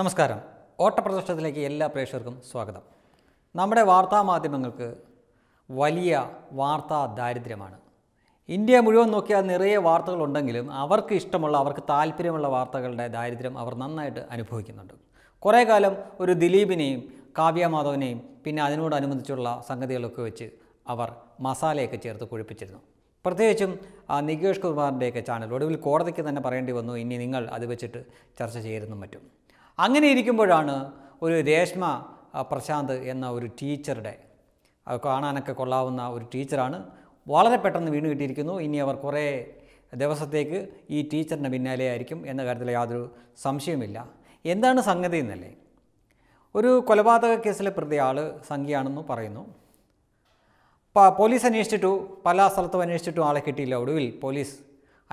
നമസ്കാരം ഓട്ടപ്രദർശനത്തിലേക്ക് എല്ലാ പ്രേക്ഷകർക്കും സ്വാഗതം നമ്മുടെ വാർത്താ മാധ്യമങ്ങൾക്ക് വലിയ വാർത്താ ദാരിദ്ര്യമാണ് ഇന്ത്യ മുഴുവൻ നോക്കിയാൽ നിറയെ വാർത്തകളുണ്ടെങ്കിലും അവർക്ക് ഇഷ്ടമുള്ള അവർക്ക് താല്പര്യമുള്ള വാർത്തകളുടെ ദാരിദ്ര്യം അവർ നന്നായിട്ട് അനുഭവിക്കുന്നുണ്ട് കുറേ കാലം ഒരു ദിലീപിനെയും കാവ്യമാധവനെയും പിന്നെ അതിനോടനുബന്ധിച്ചുള്ള സംഗതികളൊക്കെ വെച്ച് അവർ മസാലയൊക്കെ ചേർത്ത് കുഴിപ്പിച്ചിരുന്നു പ്രത്യേകിച്ചും നികേഷ് കുമാറിൻ്റെയൊക്കെ ചാനൽ ഒടുവിൽ കോടതിക്ക് തന്നെ പറയേണ്ടി വന്നു ഇനി നിങ്ങൾ അത് വെച്ചിട്ട് ചർച്ച ചെയ്യരുതും മറ്റും അങ്ങനെ ഇരിക്കുമ്പോഴാണ് ഒരു രേഷ്മ പ്രശാന്ത് എന്ന ഒരു ടീച്ചറുടെ കാണാനൊക്കെ കൊള്ളാവുന്ന ഒരു ടീച്ചറാണ് വളരെ പെട്ടെന്ന് വീണ് കിട്ടിയിരിക്കുന്നു ഇനി അവർ കുറേ ദിവസത്തേക്ക് ഈ ടീച്ചറിൻ്റെ പിന്നാലെ ആയിരിക്കും എന്ന കാര്യത്തിൽ യാതൊരു സംശയമില്ല എന്താണ് സംഗതി എന്നല്ലേ ഒരു കൊലപാതക കേസിലെ പ്രതിയാൾ സംഖ്യയാണെന്ന് പറയുന്നു പോലീസ് അന്വേഷിച്ചിട്ടു പല സ്ഥലത്തും അന്വേഷിച്ചിട്ടും ആളെ കിട്ടിയില്ല ഒടുവിൽ പോലീസ്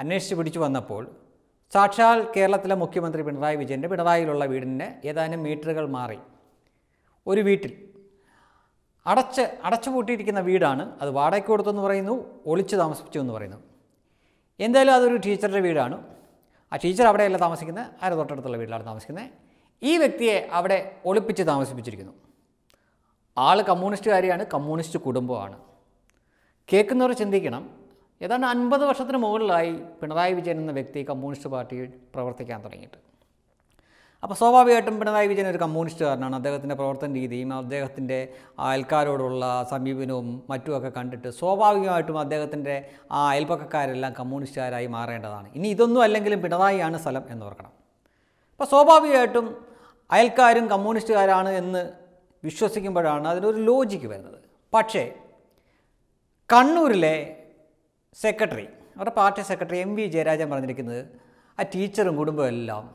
അന്വേഷിച്ച് പിടിച്ചു വന്നപ്പോൾ സാക്ഷാൽ കേരളത്തിലെ മുഖ്യമന്ത്രി പിണറായി വിജയൻ്റെ പിണറായിയിലുള്ള വീടിന് ഏതാനും മീറ്ററുകൾ മാറി ഒരു വീട്ടിൽ അടച്ച് അടച്ചു വീടാണ് അത് വാടകയ്ക്ക് കൊടുത്തെന്ന് പറയുന്നു ഒളിച്ച് താമസിപ്പിച്ചു എന്ന് പറയുന്നു എന്തായാലും അതൊരു ടീച്ചറുടെ വീടാണ് ആ ടീച്ചർ അവിടെയല്ല താമസിക്കുന്നത് ആരെ തൊട്ടടുത്തുള്ള വീട്ടിലാണ് താമസിക്കുന്നത് ഈ വ്യക്തിയെ അവിടെ ഒളിപ്പിച്ച് താമസിപ്പിച്ചിരിക്കുന്നു ആൾ കമ്മ്യൂണിസ്റ്റുകാരിയാണ് കമ്മ്യൂണിസ്റ്റ് കുടുംബമാണ് കേൾക്കുന്നവർ ചിന്തിക്കണം ഏതാണ്ട് അൻപത് വർഷത്തിന് മുകളിലായി പിണറായി വിജയൻ എന്ന വ്യക്തി കമ്മ്യൂണിസ്റ്റ് പാർട്ടിയിൽ പ്രവർത്തിക്കാൻ തുടങ്ങിയിട്ട് അപ്പോൾ സ്വാഭാവികമായിട്ടും പിണറായി വിജയൻ ഒരു കമ്മ്യൂണിസ്റ്റുകാരനാണ് അദ്ദേഹത്തിൻ്റെ പ്രവർത്തന രീതിയും അദ്ദേഹത്തിൻ്റെ അയൽക്കാരോടുള്ള സമീപനവും മറ്റുമൊക്കെ കണ്ടിട്ട് സ്വാഭാവികമായിട്ടും അദ്ദേഹത്തിൻ്റെ ആ അയൽപ്പക്കക്കാരെല്ലാം കമ്മ്യൂണിസ്റ്റുകാരായി മാറേണ്ടതാണ് ഇനി ഇതൊന്നും അല്ലെങ്കിലും പിണറായിയാണ് സ്ഥലം എന്ന് ഓർക്കണം അപ്പോൾ സ്വാഭാവികമായിട്ടും അയൽക്കാരും കമ്മ്യൂണിസ്റ്റുകാരാണ് എന്ന് വിശ്വസിക്കുമ്പോഴാണ് അതിനൊരു ലോജിക്ക് വരുന്നത് പക്ഷേ കണ്ണൂരിലെ സെക്രട്ടറി അവരുടെ party secretary M V Jayarajan പറഞ്ഞിരിക്കുന്നത് ആ ടീച്ചറും കുടുംബവും എല്ലാം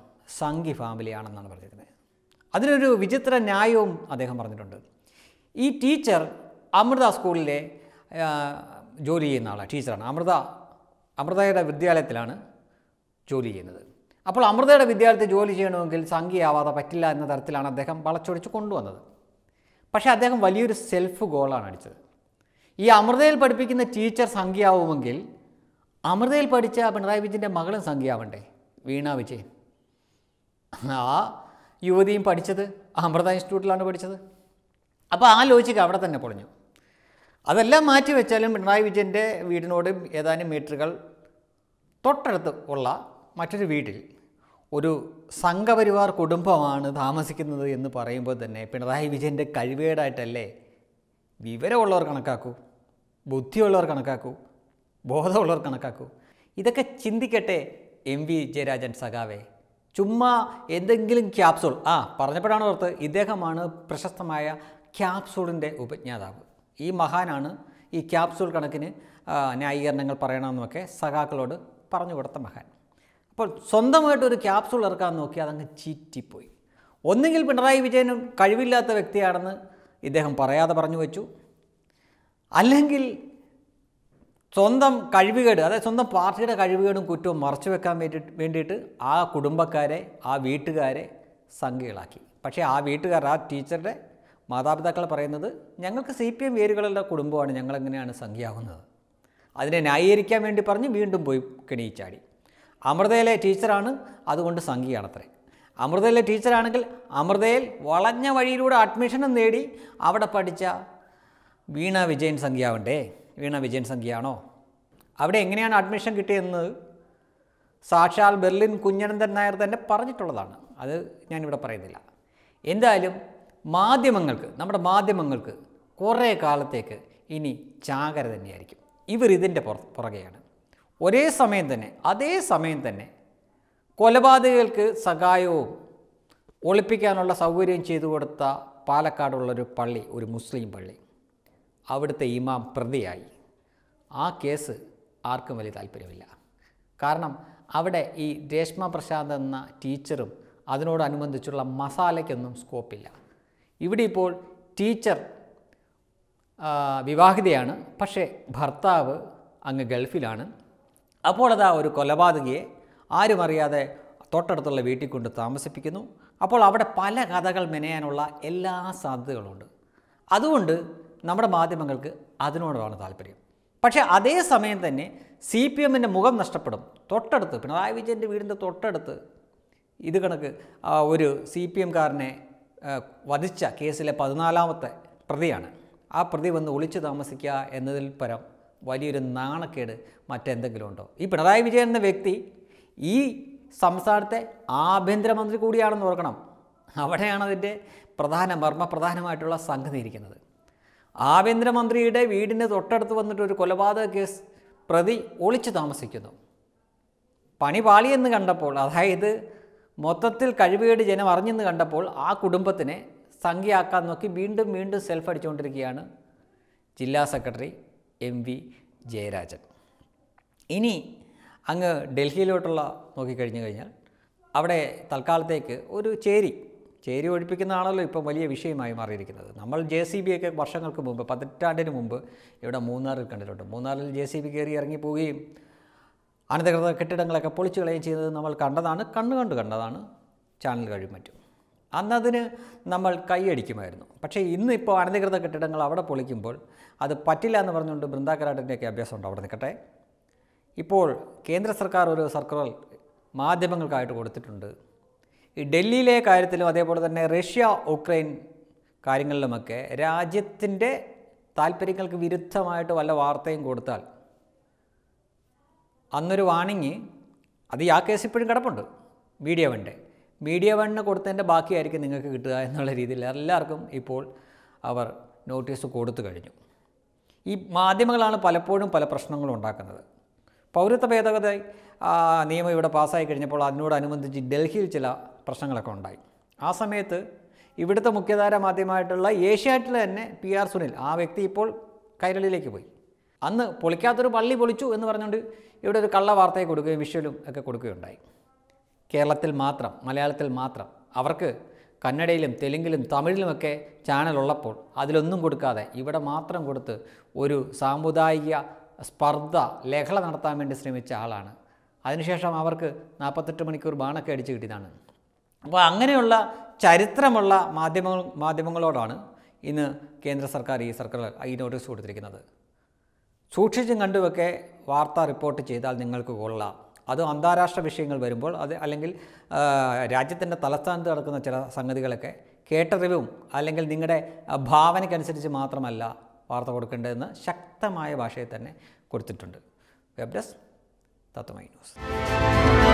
സംഘി ഫാമിലിയാണെന്നാണ് പറഞ്ഞിരിക്കുന്നത് അതിനൊരു വിചിത്ര ന്യായവും അദ്ദേഹം പറഞ്ഞിട്ടുണ്ട് ഈ ടീച്ചർ അമൃത സ്കൂളിലെ ജോലി ചെയ്യുന്ന ആളാണ് ടീച്ചറാണ് അമൃത അമൃതയുടെ വിദ്യാലയത്തിലാണ് ജോലി ചെയ്യുന്നത് അപ്പോൾ അമൃതയുടെ വിദ്യാലയത്തിൽ ജോലി ചെയ്യണമെങ്കിൽ ആവാതെ പറ്റില്ല എന്ന തരത്തിലാണ് അദ്ദേഹം വളച്ചൊടിച്ച് കൊണ്ടുവന്നത് പക്ഷേ അദ്ദേഹം വലിയൊരു സെൽഫ് ഗോളാണ് അടിച്ചത് ഈ അമൃതയിൽ പഠിപ്പിക്കുന്ന ടീച്ചർ സംഖ്യയാവുമെങ്കിൽ അമൃതയിൽ പഠിച്ച പിണറായി വിജയൻ്റെ മകളും സംഖ്യയാവണ്ടേ വീണ വിജയൻ ആ യുവതിയും പഠിച്ചത് അമൃത ഇൻസ്റ്റിറ്റ്യൂട്ടിലാണ് പഠിച്ചത് അപ്പോൾ ആ ലോജിക്ക് അവിടെ തന്നെ പൊളിഞ്ഞു അതെല്ലാം മാറ്റി വെച്ചാലും പിണറായി വിജയൻ്റെ വീടിനോട് ഏതാനും മീറ്ററുകൾ തൊട്ടടുത്ത് ഉള്ള മറ്റൊരു വീട്ടിൽ ഒരു സംഘപരിവാർ കുടുംബമാണ് താമസിക്കുന്നത് എന്ന് പറയുമ്പോൾ തന്നെ പിണറായി വിജയൻ്റെ കഴിവേടായിട്ടല്ലേ വിവരമുള്ളവർ കണക്കാക്കൂ ബുദ്ധിയുള്ളവർ കണക്കാക്കൂ ബോധമുള്ളവർ കണക്കാക്കൂ ഇതൊക്കെ ചിന്തിക്കട്ടെ എം വി ജയരാജൻ സഖാവേ ചുമ്മാ എന്തെങ്കിലും ക്യാപ്സൂൾ ആ പറഞ്ഞപ്പോഴാണ് ഓർത്ത് ഇദ്ദേഹമാണ് പ്രശസ്തമായ ക്യാപ്സൂളിൻ്റെ ഉപജ്ഞാതാവ് ഈ മഹാനാണ് ഈ ക്യാപ്സൂൾ കണക്കിന് ന്യായീകരണങ്ങൾ പറയണമെന്നൊക്കെ സഖാക്കളോട് പറഞ്ഞു കൊടുത്ത മഹാൻ അപ്പോൾ സ്വന്തമായിട്ട് ഒരു ക്യാപ്സൂൾ ഇറക്കാൻ നോക്കി അതങ്ങ് ചീറ്റിപ്പോയി ഒന്നുകിൽ പിണറായി വിജയനും കഴിവില്ലാത്ത വ്യക്തിയാണെന്ന് ഇദ്ദേഹം പറയാതെ പറഞ്ഞു വെച്ചു അല്ലെങ്കിൽ സ്വന്തം കഴിവുകേട് അതായത് സ്വന്തം പാർട്ടിയുടെ കഴിവുകേടും കുറ്റവും മറച്ചു വെക്കാൻ വേണ്ടി വേണ്ടിയിട്ട് ആ കുടുംബക്കാരെ ആ വീട്ടുകാരെ സംഘികളാക്കി പക്ഷേ ആ വീട്ടുകാർ ആ ടീച്ചറുടെ മാതാപിതാക്കൾ പറയുന്നത് ഞങ്ങൾക്ക് സി പി എം വേരുകളുടെ കുടുംബമാണ് ഞങ്ങളെങ്ങനെയാണ് സംഖ്യയാകുന്നത് അതിനെ ന്യായീകരിക്കാൻ വേണ്ടി പറഞ്ഞ് വീണ്ടും പോയി കെണിയിച്ചാടി അമൃതയിലെ ടീച്ചറാണ് അതുകൊണ്ട് സംഖ്യയാണത്രേ അമൃതയിലെ ടീച്ചറാണെങ്കിൽ അമൃതയിൽ വളഞ്ഞ വഴിയിലൂടെ അഡ്മിഷനും നേടി അവിടെ പഠിച്ച വീണ വിജയൻ സംഖ്യാവണ്ടേ വീണ വിജയൻ സംഖ്യയാണോ അവിടെ എങ്ങനെയാണ് അഡ്മിഷൻ കിട്ടിയതെന്ന് സാക്ഷാൽ ബെർലിൻ കുഞ്ഞനന്ദൻ നായർ തന്നെ പറഞ്ഞിട്ടുള്ളതാണ് അത് ഞാനിവിടെ പറയുന്നില്ല എന്തായാലും മാധ്യമങ്ങൾക്ക് നമ്മുടെ മാധ്യമങ്ങൾക്ക് കുറേ കാലത്തേക്ക് ഇനി ചാകര തന്നെയായിരിക്കും ഇവർ ഇതിൻ്റെ പുറകെയാണ് ഒരേ സമയം തന്നെ അതേ സമയം തന്നെ കൊലപാതകൾക്ക് സഹായവും ഒളിപ്പിക്കാനുള്ള സൗകര്യം ചെയ്തു കൊടുത്ത പാലക്കാടുള്ളൊരു പള്ളി ഒരു മുസ്ലിം പള്ളി അവിടുത്തെ ഇമാം പ്രതിയായി ആ കേസ് ആർക്കും വലിയ താല്പര്യമില്ല കാരണം അവിടെ ഈ രേഷ്മ പ്രസാദ് എന്ന ടീച്ചറും അതിനോടനുബന്ധിച്ചുള്ള മസാലയ്ക്കൊന്നും സ്കോപ്പില്ല ഇവിടെ ഇപ്പോൾ ടീച്ചർ വിവാഹിതയാണ് പക്ഷേ ഭർത്താവ് അങ്ങ് ഗൾഫിലാണ് അപ്പോൾ അതാ ഒരു കൊലപാതകയെ ആരും അറിയാതെ തൊട്ടടുത്തുള്ള വീട്ടിൽ കൊണ്ട് താമസിപ്പിക്കുന്നു അപ്പോൾ അവിടെ പല കഥകൾ മെനയാനുള്ള എല്ലാ സാധ്യതകളുമുണ്ട് അതുകൊണ്ട് നമ്മുടെ മാധ്യമങ്ങൾക്ക് അതിനോടാണ് താല്പര്യം പക്ഷേ അതേ സമയം തന്നെ സി പി എമ്മിൻ്റെ മുഖം നഷ്ടപ്പെടും തൊട്ടടുത്ത് പിണറായി വിജയൻ്റെ വീടിൻ്റെ തൊട്ടടുത്ത് ഇത് കണക്ക് ഒരു സി പി എംകാരനെ വധിച്ച കേസിലെ പതിനാലാമത്തെ പ്രതിയാണ് ആ പ്രതി വന്ന് ഒളിച്ചു താമസിക്കുക എന്നതിൽ പരം വലിയൊരു നാണക്കേട് മറ്റെന്തെങ്കിലും ഉണ്ടോ ഈ പിണറായി വിജയൻ എന്ന വ്യക്തി ഈ സംസ്ഥാനത്തെ ആഭ്യന്തരമന്ത്രി കൂടിയാണെന്ന് ഓർക്കണം അവിടെയാണ് അതിൻ്റെ പ്രധാന മർമ്മപ്രധാനമായിട്ടുള്ള സംഗതി ഇരിക്കുന്നത് ആഭ്യന്തരമന്ത്രിയുടെ വീടിന് തൊട്ടടുത്ത് വന്നിട്ട് ഒരു കൊലപാതക കേസ് പ്രതി ഒളിച്ചു താമസിക്കുന്നു പണി പാളിയെന്ന് കണ്ടപ്പോൾ അതായത് മൊത്തത്തിൽ കഴിവുകേട് ജനം അറിഞ്ഞെന്ന് കണ്ടപ്പോൾ ആ കുടുംബത്തിനെ സംഖ്യയാക്കാൻ നോക്കി വീണ്ടും വീണ്ടും സെൽഫ് അടിച്ചുകൊണ്ടിരിക്കുകയാണ് ജില്ലാ സെക്രട്ടറി എം വി ജയരാജൻ ഇനി അങ്ങ് ഡൽഹിയിലോട്ടുള്ള നോക്കിക്കഴിഞ്ഞു കഴിഞ്ഞാൽ അവിടെ തൽക്കാലത്തേക്ക് ഒരു ചേരി ചേരി ഒഴിപ്പിക്കുന്നതാണല്ലോ ഇപ്പം വലിയ വിഷയമായി മാറിയിരിക്കുന്നത് നമ്മൾ ജെ സി ബി ഒക്കെ വർഷങ്ങൾക്ക് മുമ്പ് പതിറ്റാണ്ടിന് മുമ്പ് ഇവിടെ മൂന്നാറിൽ കണ്ടിട്ടുണ്ട് മൂന്നാറിൽ ജെ സി ബി കയറി ഇറങ്ങി പോവുകയും അനധികൃത കെട്ടിടങ്ങളൊക്കെ പൊളിച്ചു കളയുകയും ചെയ്യുന്നത് നമ്മൾ കണ്ടതാണ് കണ്ണു കണ്ട് കണ്ടതാണ് ചാനൽ കഴിയും മറ്റും അന്നതിന് നമ്മൾ കൈയടിക്കുമായിരുന്നു പക്ഷേ ഇന്നിപ്പോൾ അനധികൃത കെട്ടിടങ്ങൾ അവിടെ പൊളിക്കുമ്പോൾ അത് പറ്റില്ല എന്ന് പറഞ്ഞുകൊണ്ട് ബൃന്ദാകരാട്ടിൻ്റെയൊക്കെ അഭ്യാസമുണ്ട് അവിടെ നിൽക്കട്ടെ ഇപ്പോൾ കേന്ദ്ര സർക്കാർ ഒരു സർക്കുലർ മാധ്യമങ്ങൾക്കായിട്ട് കൊടുത്തിട്ടുണ്ട് ഈ ഡൽഹിയിലെ കാര്യത്തിലും അതേപോലെ തന്നെ റഷ്യ ഉക്രൈൻ കാര്യങ്ങളിലുമൊക്കെ രാജ്യത്തിൻ്റെ താല്പര്യങ്ങൾക്ക് വിരുദ്ധമായിട്ട് വല്ല വാർത്തയും കൊടുത്താൽ അന്നൊരു വാണിങ് അത് ആ കേസ് ഇപ്പോഴും കിടപ്പുണ്ട് മീഡിയ വണ്ണിൻ്റെ മീഡിയ വണ്ണിന് കൊടുത്തതിൻ്റെ ബാക്കിയായിരിക്കും നിങ്ങൾക്ക് കിട്ടുക എന്നുള്ള രീതിയിൽ എല്ലാവർക്കും ഇപ്പോൾ അവർ നോട്ടീസ് കൊടുത്തു കഴിഞ്ഞു ഈ മാധ്യമങ്ങളാണ് പലപ്പോഴും പല പ്രശ്നങ്ങളും ഉണ്ടാക്കുന്നത് പൗരത്വ ഭേദഗതി നിയമം ഇവിടെ പാസ്സായി കഴിഞ്ഞപ്പോൾ അതിനോടനുബന്ധിച്ച് ഡൽഹിയിൽ ചില പ്രശ്നങ്ങളൊക്കെ ഉണ്ടായി ആ സമയത്ത് ഇവിടുത്തെ മുഖ്യധാര മാധ്യമമായിട്ടുള്ള ഏഷ്യാറ്റിൽ തന്നെ പി ആർ സുനിൽ ആ വ്യക്തി ഇപ്പോൾ കൈരളിയിലേക്ക് പോയി അന്ന് പൊളിക്കാത്തൊരു പള്ളി പൊളിച്ചു എന്ന് പറഞ്ഞുകൊണ്ട് ഇവിടെ ഒരു കള്ള വാർത്തയെ കൊടുക്കുകയും വിഷ്വലും ഒക്കെ കൊടുക്കുകയുണ്ടായി കേരളത്തിൽ മാത്രം മലയാളത്തിൽ മാത്രം അവർക്ക് കന്നഡയിലും തെലുങ്കിലും തമിഴിലുമൊക്കെ ചാനലുള്ളപ്പോൾ അതിലൊന്നും കൊടുക്കാതെ ഇവിടെ മാത്രം കൊടുത്ത് ഒരു സാമുദായിക സ്പർദ്ധ ലഹള നടത്താൻ വേണ്ടി ശ്രമിച്ച ആളാണ് അതിനുശേഷം അവർക്ക് നാൽപ്പത്തെട്ട് മണിക്കൂർ ബാണൊക്കെ അടിച്ചു കിട്ടിയതാണ് അപ്പോൾ അങ്ങനെയുള്ള ചരിത്രമുള്ള മാധ്യമ മാധ്യമങ്ങളോടാണ് ഇന്ന് കേന്ദ്ര സർക്കാർ ഈ സർക്കാർ ഈ നോട്ടീസ് കൊടുത്തിരിക്കുന്നത് സൂക്ഷിച്ചും കണ്ടുമൊക്കെ വാർത്ത റിപ്പോർട്ട് ചെയ്താൽ നിങ്ങൾക്ക് കൊള്ളാം അതും അന്താരാഷ്ട്ര വിഷയങ്ങൾ വരുമ്പോൾ അത് അല്ലെങ്കിൽ രാജ്യത്തിൻ്റെ തലസ്ഥാനത്ത് നടക്കുന്ന ചില സംഗതികളൊക്കെ കേട്ടറിവും അല്ലെങ്കിൽ നിങ്ങളുടെ ഭാവനയ്ക്കനുസരിച്ച് മാത്രമല്ല വാർത്ത കൊടുക്കേണ്ടതെന്ന് ശക്തമായ ഭാഷയിൽ തന്നെ കൊടുത്തിട്ടുണ്ട് വെബ് ഡെസ്ക് തത്വമൈ ന്യൂസ്